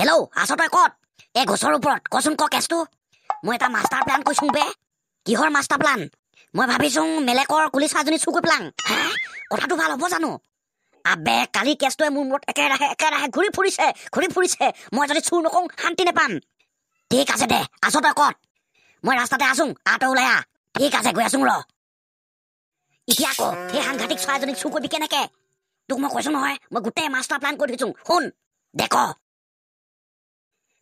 hello' আছ তই কত এই গছৰ ওপৰত কচোন ক কেছটো মই এটা মাষ্টাৰ প্লেন কৈছোঁ বে কিহৰ মাষ্টাৰ প্লান মই ভাবিছোঁ মেলেকৰ কুলি ছোৱালীজনী চুকু পেলাং কথাটো ভাল হ'ব জানো আবে কালি কেছটোৱে মোৰ মূৰত একেৰাহে একেৰাহে ঘূৰি ফুৰিছে ঘূৰি ফুৰিছে মই যদি চুৰ নকওঁ শান্তি নেপাম ঠিক আছে দে আছ তই কত মই ৰাস্তাতে আছোঁ আঁত ওলাই আহ ঠিক আছে গৈ আছোঁ ৰ এতিয়া আকৌ সেই সাংঘাতিক ছোৱালীজনীক চুকু বিকে নেকে তোক মই কৈছোঁ নহয় মই গোটেই মাষ্টাৰ প্লেন কৰি থৈছোঁ শুন দেখ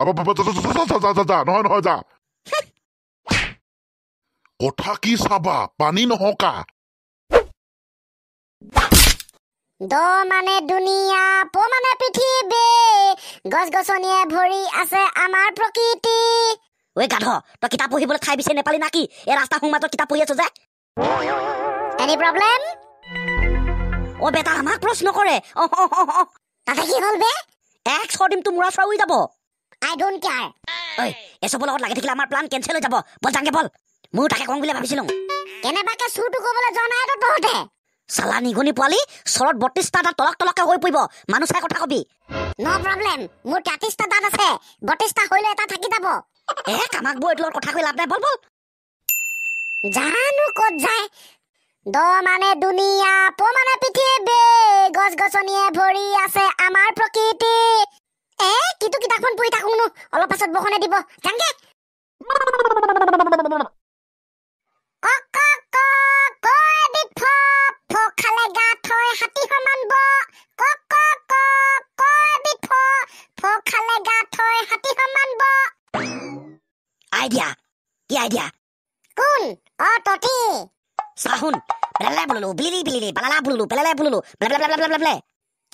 আপা বাবা চা চা চা চা চা চা নহয় নহয় যা কথা কি চাবা পানী নহকা দ মানে দুনিয়া প মানে পৃথিৱী গছ ভৰি আছে আমাৰ প্ৰকৃতি ঐ গাধ তই কিতাপ পঢ়িবলৈ ঠাই বিচাৰি নেপালি নাকি এই ৰাস্তা সোমাজত কিতাপ পঢ়ি আছো যা এনি প্ৰব্লেম অ বেটা আমাক প্ৰশ্ন কৰে অ তাতে কি হ'ল বে এক দিম তোৰ মূৰা চৰা উৰি যাব আই ডোন্ট কেয়াৰ ঐ এসবৰ লগত লাগি থাকিলে আমাৰ প্লান কেনচেল হৈ যাব বল যাংগে বল মোৰ তাকে কওঁ বুলি ভাবিছিলো কেনেবাকে চুৰটো কবলৈ জনাই তহঁতে চালা নিগনি পোৱালি চৰত বত্ৰিশটা দাঁত তলক তলকে হৈ পৰিব মানুহ কথা কবি ন' প্ৰব্লেম মোৰ তেত্ৰিশটা দাঁত আছে বত্ৰিশটা হৈ লৈ এটা থাকি যাব এ কামাক বৌ এইটো কথা কৈ লাভ নাই বল বল জানো ক'ত যায় দ মানে দুনিয়া প মানে পৃথিৱী গছ গছনিয়ে ভৰি আছে আমাৰ প্ৰকৃতি এ কিটো কিতাপখন পঢ়ি থাকোঁনো অলপ পাছত বসনে দিব জাংগে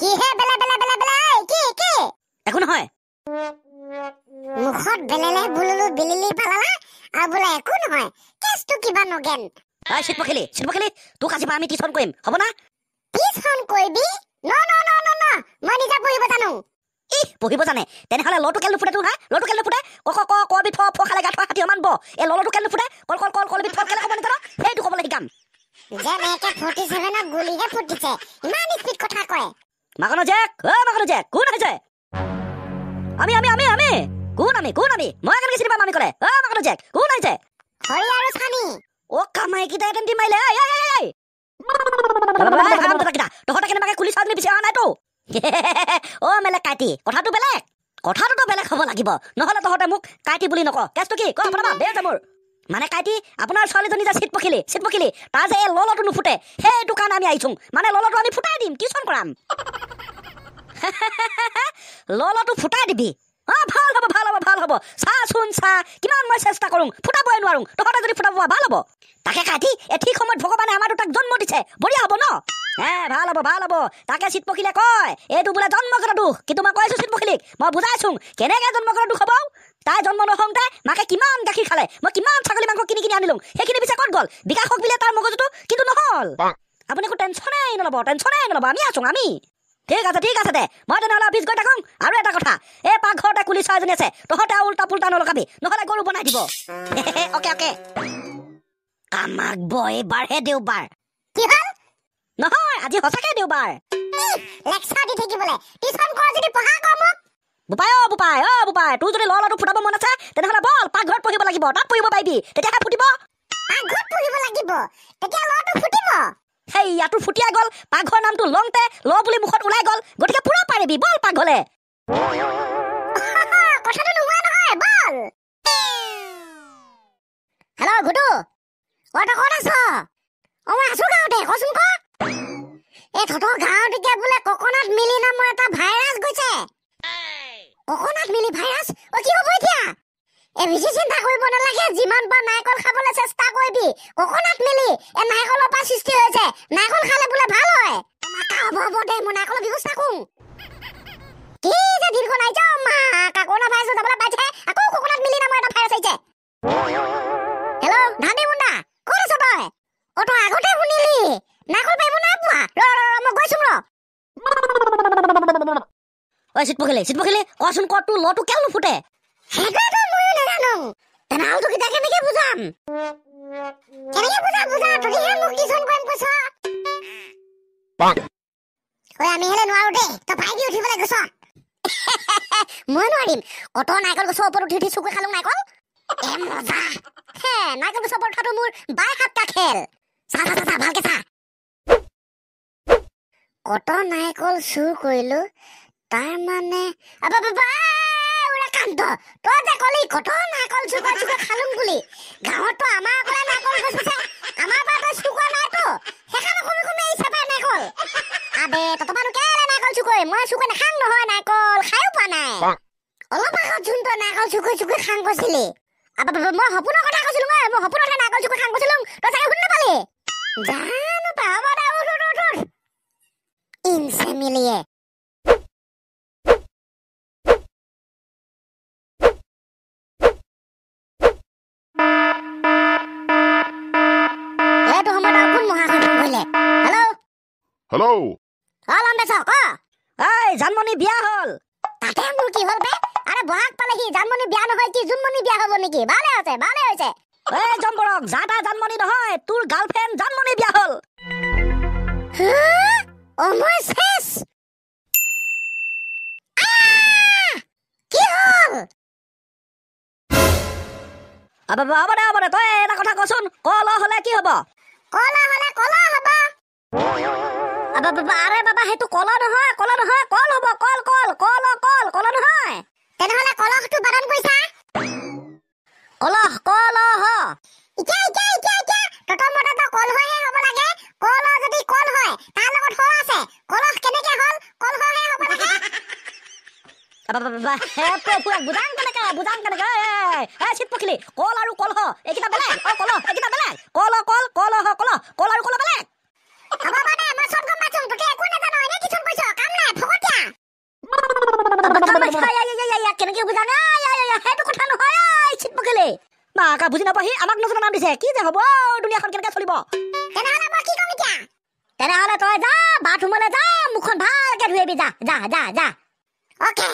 কিহে বেলে বেলে বেলে বেলে কি কি একো নহয় মুখত বেলেলে বুলুলু বিলিলি পালালা আৰু বোলে একো নহয় কেছটো কিবা নগেন অই শিল্পখিলি শিল্পখিলি তোক আজি আমি টিউশ্যন কৰিম হ'ব না টিউশ্যন কৰিবি ন ন ন ন ন মই নিজে পঢ়িব জানো ইহ পঢ়িব জানে তেনেহলে লটো খেল নুফুটে তোৰ হা লটো খেল নুফুটে ক ক ক ক বিঠ ফ খালে গাঠ হাতী অমান ব লটো খেল নুফুটে কল কল কল কল বিঠ খেলে ক'ব নেজানো সেইটো ক'বলৈ শিকাম যে মেকে ফৰ্টি চেভেনক গুলিহে ফুটিছে ইমান স্পীড কথা কয় মাকনো জেক অ মাকনো জেক কোন আহিছে আমি আমি আমি আমি কোন আমি কোন আমি মই কেনেকৈ চিনি পাম আমি ক'লে অ' মাকাটো জেক কোন আহিছে হৰি আৰু ছানি অ' কামাইকেইটাই কেন্দি মাৰিলে এই এই এই মানে কাইটি আপোনাৰ ছোৱালীজনী যে চিট পখিলি চিট পখিলি তাৰ যে এই ললটো নুফুটে সেইটো কাৰণে আমি আহিছো মানে ললটো আমি ফুটাই দিম কি চোন কৰাম ললটো ফুটাই দিবি অঁ ভাল হ'ব ভাল হ'ব ভাল হ'ব চাচোন চা কিমান মই চেষ্টা কৰোঁ ফুটাবই নোৱাৰোঁ তহঁতে যদি ফুটাব ভাল হ'ব তাকে কাটি এই ঠিক সময়ত ভগৱানে আমাৰ দুটাক জন্ম দিছে বঢ়িয়া হ'ব ন এ ভাল হ'ব ভাল হ'ব তাকে চিট পখিলে কয় এইটো বোলে জন্ম কৰা দুখ কিন্তু মই কৈছোঁ পখিলিক মই বুজাইছোঁ কেনেকৈ জন্ম কৰা দুখ হ'ব তাই জন্ম নহওঁ তাই মাকে কিমান গাখীৰ খালে মই কিমান ছাগলী মাংস কিনি কিনি আনিলোঁ সেইখিনি পিছে ক'ত গ'ল বিকাশক বোলে তাৰ মগজুটো কিন্তু নহ'ল আপুনি একো টেনশ্যনেই নল'ব টেনশ্যনেই নল'ব আমি আছোঁ আমি ঠিক আছে ঠিক আছে দে মই তেনেহ'লে অফিচ গৈ থাকো আৰু এটা কথা এই পাকঘৰতে কুলি চৰাই এজনী আছে তহঁতে উল্টা পুল্টা নলগাবি নহ'লে গৰু বনাই দিব অকে অকে কামাক বৰ এইবাৰহে দেওবাৰ নহয় আজি সঁচাকে দেওবাৰ অ বোপাই অ বোপাই তোৰ যদি লৰ ফুটাব মন আছে তেনেহ'লে বল পাকঘৰত পঢ়িব লাগিব তাত পঢ়িব পাৰিবি তেতিয়াহে ফুটিব সেই ইয়াতো ফুটিয়াই গ'ল পাঘৰ নামটো লওঁতে ল বুলি মুখত ওলাই গ'ল গতিকে পুৰা পাৰিবি বল পাঘলে হেল্ল' ঘুটু অ তই ক'ত আছ অ মই আছো গাঁৱতে কচোন ক এই তহঁতৰ গাঁৱত এতিয়া বোলে ককনাথ মিলি নামৰ এটা ভাইৰাছ গৈছে ককনাথ মিলি ভাইৰাছ অ কি হ'ব এতিয়া বেছি চিন্তা কৰিব নালাগে যিমান পাৰ নাৰিকল খাবলৈ চেষ্টা কৰিবি ককনাত মেলি এই নাৰিকলৰ পৰা সৃষ্টি হৈছে নাৰিকল খালে বোলে ভাল হয় হ'ব হ'ব দে মই নাৰিকলৰ ব্যৱস্থা কৰোঁ কি যে দীৰ্ঘ নাই যাওঁ মা কাকোনা ভাইছো যাবলৈ পাইছে আকৌ ককনাত মিলি নামৰ এটা ভাইৰাছ আহিছে হেল্ল' ধান্দি মুণ্ডা ক'ত আছে তই অ তই আগতে শুনিলি নাৰিকল পাৰিব নাই পোৱা ৰ ৰ মই গৈছো ৰ ঐ চিট পখিলি চিট পখিলি কচোন কত তোৰ লটো কেলনো ফুটে নাজানো জানো তেনেহ'লেতো কিতা কেনেকে বুজাম কেনেকে বুজাম বুজা তুমিহে মোক কিছন কৰিম কৈছ ঐ আমি হেলে নোৱাৰো দেই তই ভাই দি উঠিবলে গৈছ মই নোৱাৰিম কত নাইকল গছৰ ওপৰত উঠি উঠি চকুৱে খালো নাইকল এ মজা হে নাইকল গছৰ ওপৰত উঠাটো মোৰ বাই সাতটা খেল চা চা চা চা ভালকে চা কত নাইকল চুৰ কৰিলো তাৰ মানে আবা বাবা সিদ্ধান্ত তই যে কলি কত নাকল চুকা চুকা খালুম বুলি গাঁৱততো আমাৰ অকলে নাকল গছ আছে আমাৰ পৰা তই চুকোৱা নাই তো সেইকাৰণে কমি কমি আহিছে পাই নাকল আবে তত মানুহ কেলে নাকল চুকৈ মই চুকৈ নাখাং নহয় নাকল খায়ো পোৱা নাই অলপ আগত যোনটো নাকল চুকৈ চুকৈ খাং কৈছিলি মই সপোনৰ কথা কৈছিলো মই মই সপোনতে নাকল চুকৈ খাং কৈছিলো তই চাগে শুন নাপালি জানো পাহৰ ইনচে মিলিয়ে হেল্ল' অলম্বে চক ঐ জানমণি বিয়া হ'ল তাতে মোৰ কি হ'ল বে আৰে বহাগ পালেহি জানমণি বিয়া নহয় কি জোনমণি বিয়া হ'ব নেকি ভালে আছে ভালে হৈছে এই জম্বৰক যাতা জানমণি নহয় তোৰ গাৰ্লফ্ৰেণ্ড জানমণি বিয়া হ'ল কলা হলে কলা হবা আৰে বাবা সেইটো কল নহয় কল নহয় কল হব কল কল কল কল কল নহয় তেনেহলে কলহটো বাদন কৈছা কলহ কলহ কল আৰু কলহ এইকেইটা বেলেগ কল কল কল কল আৰু কল বেলেগ কি বুঝা নাই সেইটো কথা নহয় চিপ কেলে মা আকা বুজি নাপাহি আমাক নতুন নাম দিছে কি যে হ'ব দুনিয়াখন কেনেকৈ চলিব তেনেহ'লে মই কি ক'ম এতিয়া তেনেহ'লে তই যা বাথৰুমলৈ যা মুখখন ভালকৈ ধুই আহিবি যা যা যা যা অ'কে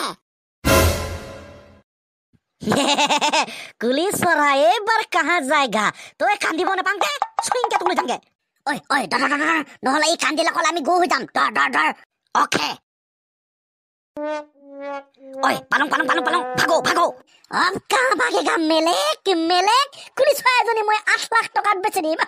কুলি চৰাই এইবাৰ কাহা যায়গা তই কান্দিব নাপাংগে চুইংকে তুলি যামগে ঐ ঐ ধৰ ধৰ নহ'লে এই কান্দিলে ক'লে আমি গৈ হৈ যাম ধৰ ধৰ ধৰ অ'কে ঐ পালং পালং পালং পালং ভাগো ভাগো আম কা ভাগে গা মেলেক মেলেক কুলি ছয় এজনী মই আঠ লাখ টকাত বেচি দিম